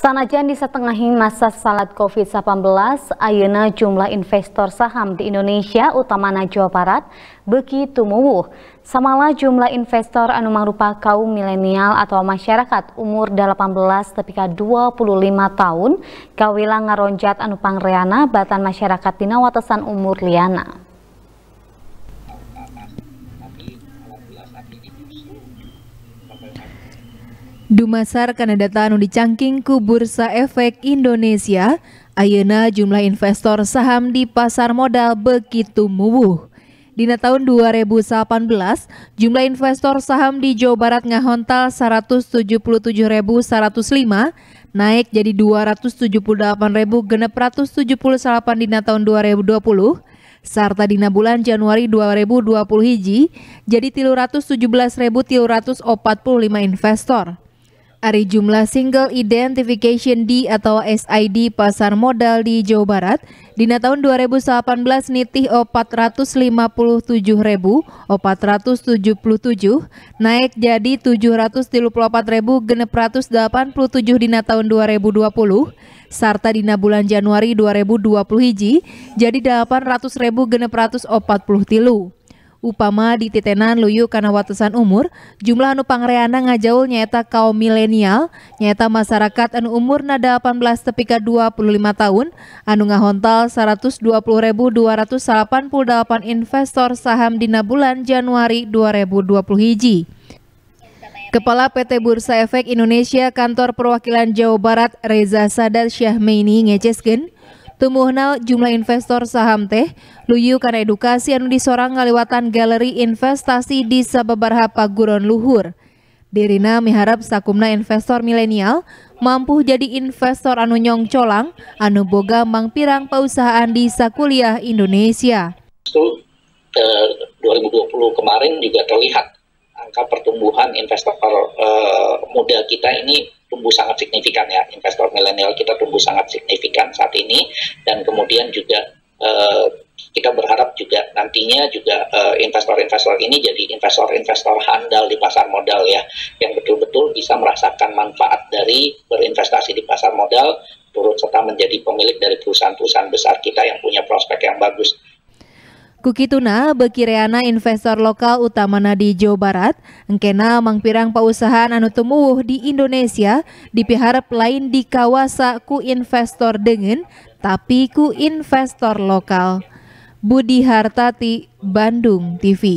Sanajan di setengah masa salat COVID-19, ayana jumlah investor saham di Indonesia, utamanya Jawa Barat, begitu tumuwuh. Samalah jumlah investor anu mangrupa kaum milenial atau masyarakat umur 18 tapi 25 tahun, kawila ngaronjat anu pangreana batan masyarakat dina watesan umur liana. Dumasar data anu dicangking ku Bursa Efek Indonesia, ayeuna jumlah investor saham di pasar modal begitu mubuh. Dina tahun 2018, jumlah investor saham di Jawa Barat ngahontal 177.105, naik jadi 278.678 dina tahun 2020, serta dina bulan Januari 2020 hiji jadi 317.345 investor. Ari jumlah Single Identification D atau SID pasar modal di Jawa Barat dina tahun 2018 nitih 457.477 naik jadi 734.687 dina tahun 2020 serta dina bulan Januari 2020 hiji jadi 800.640 tilu. Upama di titenan luyu karena watusan umur, jumlah anu pangreana ngajaul nyata kaum milenial, nyata masyarakat anu umur nada 18 tepika 25 tahun, anu ngahontal 120.288 investor saham dina bulan Januari 2020 hiji. Kepala PT Bursa Efek Indonesia Kantor Perwakilan Jawa Barat Reza Sadat Syahmeini ngecesken, Tumuhna jumlah investor saham teh luyu karena edukasi anu disorang ngaliwatan galeri investasi di sababarha paguron luhur. Dirina miharap sakumna investor milenial mampu jadi investor anu nyong colang anu boga mangpirang pausahaan di sakuliah Indonesia. Itu ke eh, 2020 kemarin juga terlihat angka pertumbuhan investor uh, muda kita ini tumbuh sangat signifikan ya. Investor milenial kita tumbuh sangat signifikan ini dan kemudian juga uh, kita berharap juga nantinya juga eh, investor-investor uh, ini jadi investor-investor handal di pasar modal ya yang betul-betul bisa merasakan manfaat dari berinvestasi di pasar modal turut serta menjadi pemilik dari perusahaan-perusahaan besar kita yang punya prospek yang bagus. Kukituna bekireana investor lokal utamana di Jawa Barat, engkena mangpirang pausahaan anu tumuwuh di Indonesia dipiharap lain di kawasa ku investor dengen, tapi ku investor lokal. Budi Hartati, Bandung TV.